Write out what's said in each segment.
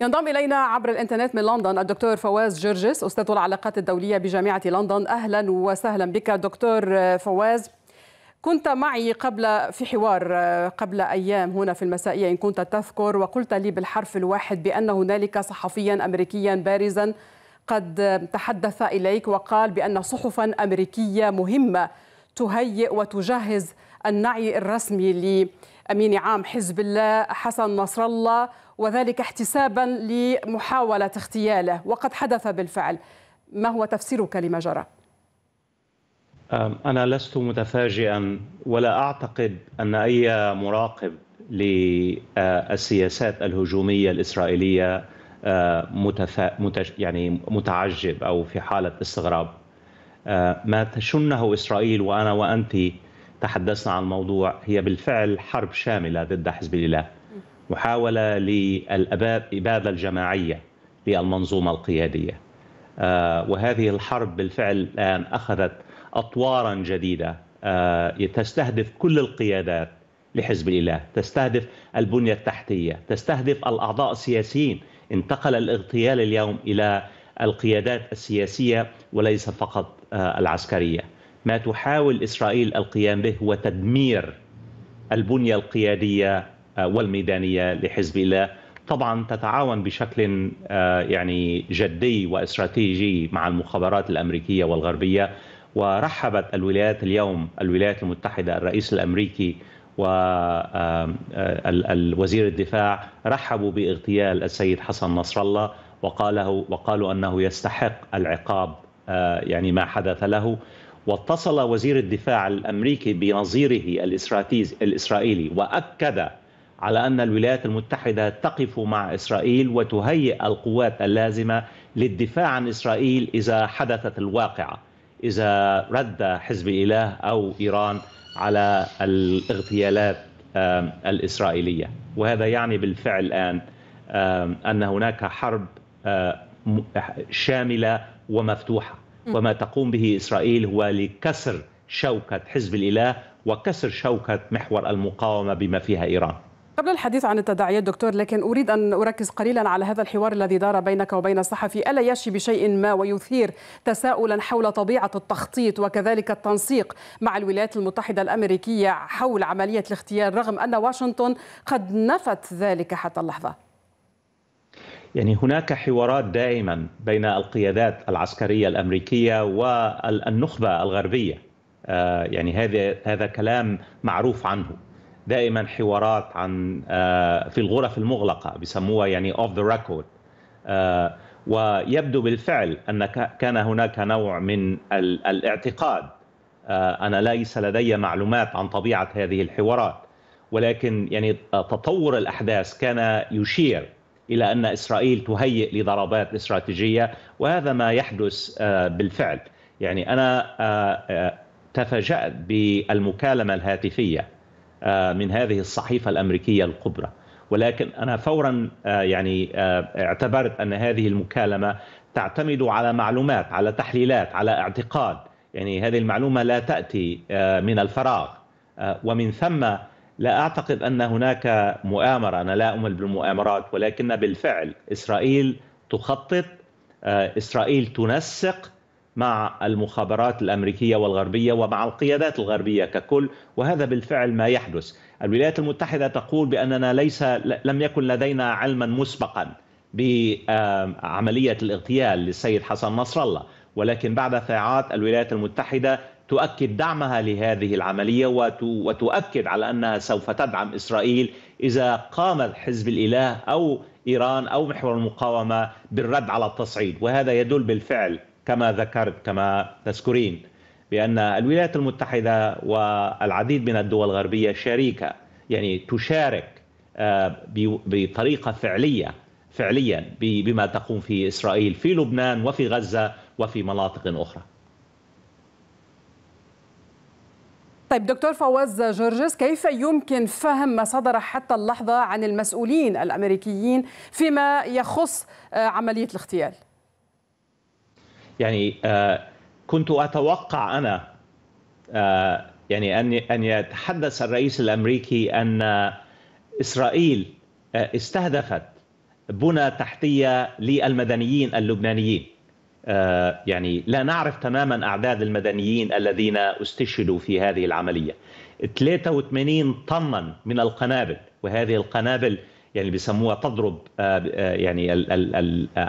ينضم إلينا عبر الإنترنت من لندن الدكتور فواز جرجس أستاذ العلاقات الدولية بجامعة لندن أهلا وسهلا بك دكتور فواز كنت معي قبل في حوار قبل أيام هنا في المسائية إن كنت تذكر وقلت لي بالحرف الواحد بأن هنالك صحفيا أمريكيا بارزا قد تحدث إليك وقال بأن صحفا أمريكية مهمة تهيئ وتجهز النعي الرسمي لأمين عام حزب الله حسن نصر الله وذلك احتسابا لمحاولة اغتياله وقد حدث بالفعل ما هو تفسيرك لما جرى؟ أنا لست متفاجئا ولا أعتقد أن أي مراقب للسياسات الهجومية الإسرائيلية متفا... يعني متعجب أو في حالة استغراب ما تشنه إسرائيل وأنا وأنت تحدثنا عن الموضوع هي بالفعل حرب شاملة ضد حزب الله محاولة للإبادة الجماعية للمنظومة القيادية آه، وهذه الحرب بالفعل الآن أخذت أطوارا جديدة آه، تستهدف كل القيادات لحزب الإله تستهدف البنية التحتية تستهدف الأعضاء السياسيين انتقل الاغتيال اليوم إلى القيادات السياسية وليس فقط آه، العسكرية ما تحاول إسرائيل القيام به هو تدمير البنية القيادية آه، والميدانيه لحزب الله طبعا تتعاون بشكل آه، يعني جدي واستراتيجي مع المخابرات الامريكيه والغربيه ورحبت الولايات اليوم الولايات المتحده الرئيس الامريكي ووزير آه، الدفاع رحبوا باغتيال السيد حسن نصر الله وقاله وقالوا انه يستحق العقاب يعني ما حدث له واتصل وزير الدفاع الامريكي بنظيره الاسرائيلي واكد على ان الولايات المتحده تقف مع اسرائيل وتهيئ القوات اللازمه للدفاع عن اسرائيل اذا حدثت الواقعه اذا رد حزب اله او ايران على الاغتيالات الاسرائيليه وهذا يعني بالفعل الان ان هناك حرب شامله ومفتوحه وما تقوم به اسرائيل هو لكسر شوكه حزب الاله وكسر شوكه محور المقاومه بما فيها ايران قبل الحديث عن التداعيات دكتور لكن أريد أن أركز قليلا على هذا الحوار الذي دار بينك وبين الصحفي ألا يشي بشيء ما ويثير تساؤلا حول طبيعة التخطيط وكذلك التنسيق مع الولايات المتحدة الأمريكية حول عملية الاغتيال رغم أن واشنطن قد نفت ذلك حتى اللحظة يعني هناك حوارات دائما بين القيادات العسكريه الامريكيه والنخبه الغربيه آه، يعني هذا هذا كلام معروف عنه دائما حوارات عن آه، في الغرف المغلقه بيسموها يعني اوف ذا ريكورد ويبدو بالفعل ان كان هناك نوع من الاعتقاد آه، انا ليس لدي معلومات عن طبيعه هذه الحوارات ولكن يعني تطور الاحداث كان يشير الى ان اسرائيل تهيئ لضربات استراتيجيه وهذا ما يحدث آه، بالفعل يعني انا تفاجات بالمكالمه الهاتفيه آه، من هذه الصحيفة الأمريكية الكبرى ولكن أنا فورا آه، يعني آه، اعتبرت أن هذه المكالمة تعتمد على معلومات على تحليلات على اعتقاد يعني هذه المعلومة لا تأتي من الفراغ ومن ثم لا أعتقد أن هناك مؤامرة أنا لا أؤمن بالمؤامرات ولكن بالفعل إسرائيل تخطط إسرائيل تنسق مع المخابرات الامريكيه والغربيه ومع القيادات الغربيه ككل وهذا بالفعل ما يحدث الولايات المتحده تقول باننا ليس لم يكن لدينا علما مسبقا بعمليه الاغتيال للسيد حسن نصر الله ولكن بعد ساعات الولايات المتحده تؤكد دعمها لهذه العمليه وتؤكد على انها سوف تدعم اسرائيل اذا قام حزب الاله او ايران او محور المقاومه بالرد على التصعيد وهذا يدل بالفعل كما ذكرت كما تذكرين بأن الولايات المتحدة والعديد من الدول الغربية شريكة يعني تشارك آه، بطريقة فعلية فعليا بما تقوم في إسرائيل في لبنان وفي غزة وفي مناطق أخرى طيب دكتور فواز جورجس كيف يمكن فهم ما صدر حتى اللحظة عن المسؤولين الأمريكيين فيما يخص آه، عملية الاغتيال؟ يعني آه، كنت اتوقع انا آه، يعني ان ان يتحدث الرئيس الامريكي ان اسرائيل آه، استهدفت بنى تحتيه للمدنيين اللبنانيين يعني لا نعرف تماما اعداد المدنيين الذين استشهدوا في هذه العمليه 83 طنا من القنابل وهذه القنابل يعني بيسموها تضرب يعني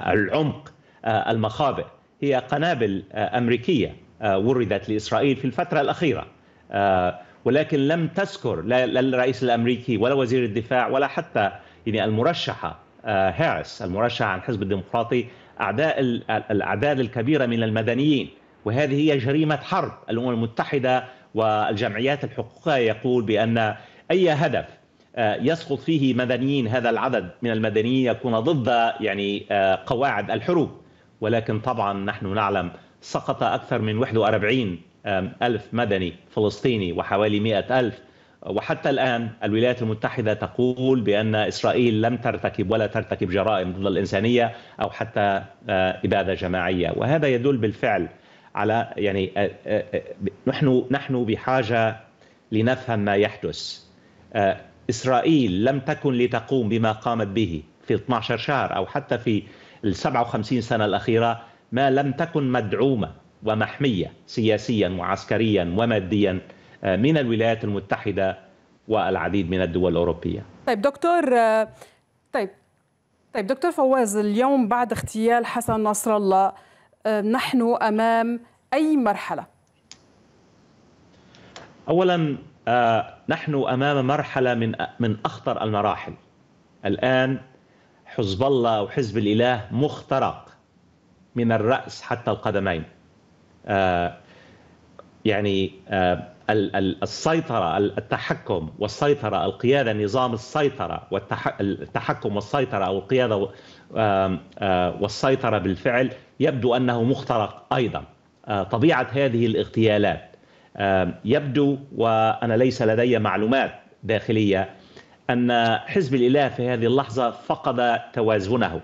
العمق المخابئ هي قنابل آه، أمريكية آه، وردت لإسرائيل في الفترة الأخيرة آه، ولكن لم تذكر لا الرئيس الأمريكي ولا وزير الدفاع ولا حتى يعني المرشحة هارس المرشحة عن الحزب الديمقراطي أعداء الأعداد الكبيرة من المدنيين وهذه هي جريمة حرب الأمم المتحدة والجمعيات الحقوقية يقول بأن أي هدف يسقط فيه مدنيين هذا العدد من المدنيين يكون ضد يعني قواعد الحروب ولكن طبعا نحن نعلم سقط أكثر من 41 ألف مدني فلسطيني وحوالي 100 ألف وحتى الآن الولايات المتحدة تقول بأن إسرائيل لم ترتكب ولا ترتكب جرائم ضد الإنسانية أو حتى آه، إبادة جماعية وهذا يدل بالفعل على يعني آه، آه، نحن نحن بحاجة لنفهم ما يحدث إسرائيل لم تكن لتقوم بما قامت به في 12 شهر أو حتى في ال 57 سنه الاخيره ما لم تكن مدعومه ومحميه سياسيا وعسكريا وماديا آه، من الولايات المتحده والعديد من الدول الاوروبيه. طيب دكتور آه، طيب طيب دكتور فواز اليوم بعد اغتيال حسن نصر الله آه، نحن امام اي مرحله؟ اولا نحن امام مرحله من من اخطر المراحل. الان حزب الله وحزب الاله مخترق من الراس حتى القدمين آه، يعني آه، السيطره التحكم والسيطره القياده نظام السيطره والتحكم والسيطره او القياده آه، والسيطره بالفعل يبدو انه مخترق ايضا طبيعه هذه الاغتيالات يبدو وانا ليس لدي معلومات داخليه أن حزب الإله في هذه اللحظة فقد توازنه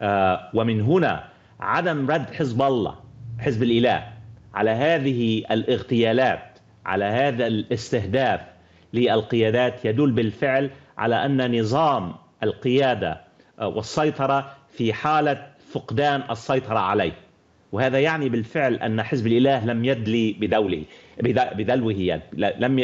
آه، ومن هنا عدم رد حزب الله حزب الإله على هذه الاغتيالات على هذا الاستهداف للقيادات يدل بالفعل على أن نظام القيادة آه، والسيطرة في حالة فقدان السيطرة عليه وهذا يعني بالفعل أن حزب الإله لم يدلي بدوله بدلوه يعني لم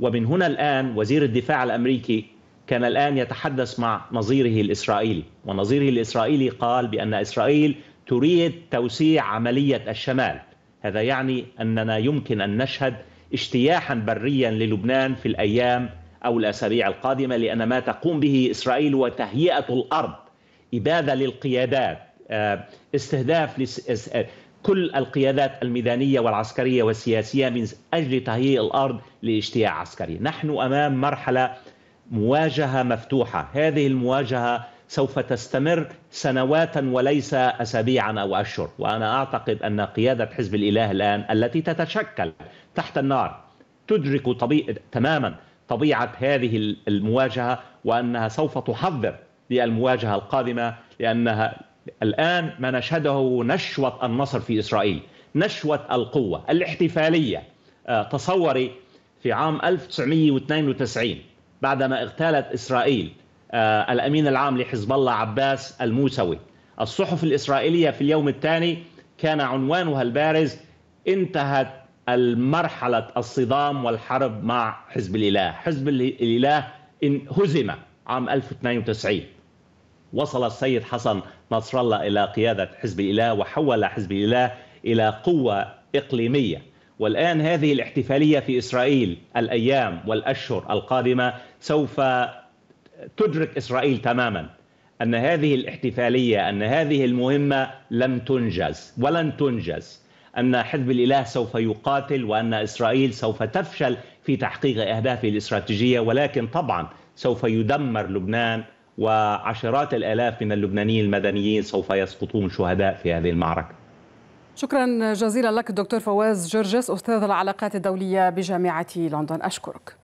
ومن هنا الآن وزير الدفاع الأمريكي كان الآن يتحدث مع نظيره الإسرائيلي ونظيره الإسرائيلي قال بأن إسرائيل تريد توسيع عملية الشمال هذا يعني أننا يمكن أن نشهد اجتياحا بريا للبنان في الأيام أو الأسابيع القادمة لأن ما تقوم به إسرائيل هو تهيئة الأرض إبادة للقيادات آه، استهداف آه، كل القيادات الميدانية والعسكرية والسياسية من أجل تهيئ الأرض لاجتياح عسكري نحن أمام مرحلة مواجهة مفتوحة هذه المواجهة سوف تستمر سنوات وليس أسابيعا أو أشهر وأنا أعتقد أن قيادة حزب الإله الآن التي تتشكل تحت النار تدرك طبيعة تماما طبيعة هذه المواجهة وأنها سوف تحضر للمواجهة القادمة لأنها الآن ما نشهده نشوة النصر في إسرائيل نشوة القوة الاحتفالية آه، تصوري في عام 1992 بعدما اغتالت إسرائيل آه، الأمين العام لحزب الله عباس الموسوي الصحف الإسرائيلية في اليوم الثاني كان عنوانها البارز انتهت المرحلة الصدام والحرب مع حزب الإله حزب الإله هزم عام 1992 وصل السيد حسن نصر الله إلى قيادة حزب الإله وحول حزب الإله إلى قوة إقليمية والآن هذه الاحتفالية في إسرائيل الأيام والأشهر القادمة سوف تدرك إسرائيل تماما أن هذه الاحتفالية أن هذه المهمة لم تنجز ولن تنجز أن حزب الإله سوف يقاتل وأن إسرائيل سوف تفشل في تحقيق أهدافه الاستراتيجية ولكن طبعا سوف يدمر لبنان وعشرات الآلاف من اللبنانيين المدنيين سوف يسقطون شهداء في هذه المعركة شكرا جزيلا لك دكتور فواز جرجس أستاذ العلاقات الدولية بجامعة لندن أشكرك